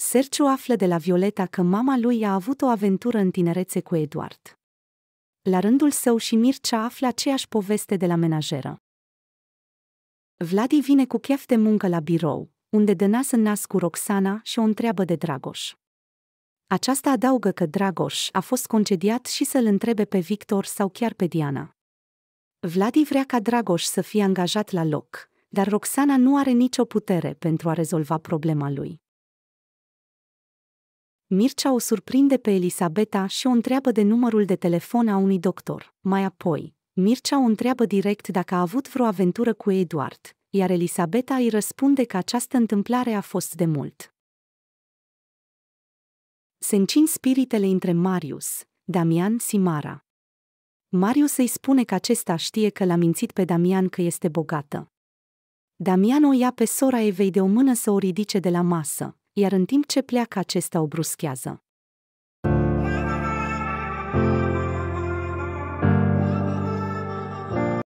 Sergiu află de la Violeta că mama lui a avut o aventură în tinerețe cu Eduard. La rândul său și Mircea află aceeași poveste de la menajeră. Vladi vine cu chef de muncă la birou, unde dă nas în nas cu Roxana și o întreabă de Dragoș. Aceasta adaugă că Dragoș a fost concediat și să-l întrebe pe Victor sau chiar pe Diana. Vladi vrea ca Dragoș să fie angajat la loc, dar Roxana nu are nicio putere pentru a rezolva problema lui. Mircea o surprinde pe Elisabeta și o întreabă de numărul de telefon a unui doctor. Mai apoi, Mircea o întreabă direct dacă a avut vreo aventură cu Eduard, iar Elisabeta îi răspunde că această întâmplare a fost de mult. Se încin spiritele între Marius, Damian și Mara. Marius îi spune că acesta știe că l-a mințit pe Damian că este bogată. Damian o ia pe sora Evei de o mână să o ridice de la masă, iar în timp ce pleacă acesta o bruschează.